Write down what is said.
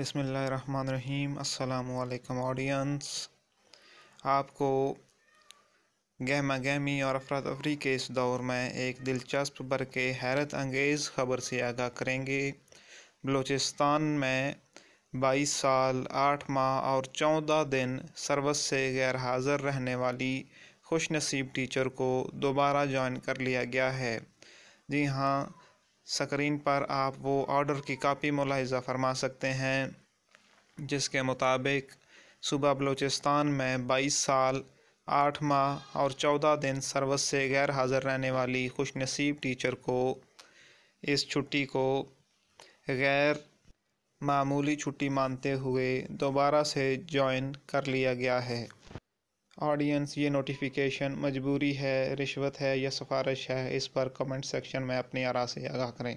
बसमीम् audience आपको गहमा गहमी और अफरा तफरी के इस दौर में एक दिलचस्प बर के हैरत अंगेज़ ख़बर से आगाह करेंगे बलूचिस्तान में बाईस साल आठ माह और चौदह दिन सर्वस से गैर हाज़र रहने वाली खुश नसीब टीचर को दोबारा जॉइन कर लिया गया है जी हाँ स्क्रीन पर आप वो ऑर्डर की कापी मुलाजा फरमा सकते हैं जिसके मुताबिक सूबा बलूचिस्तान में बाईस साल आठ माह और चौदह दिन सर्विस से गैर हाज़िर रहने वाली खुश नसीब टीचर को इस छुट्टी को गैर मामूली छुट्टी मानते हुए दोबारा से जॉइन कर लिया गया है ऑडियंस ये नोटिफिकेशन मजबूरी है रिश्वत है या सिफारिश है इस पर कमेंट सेक्शन में अपनी आरा से आगाह करें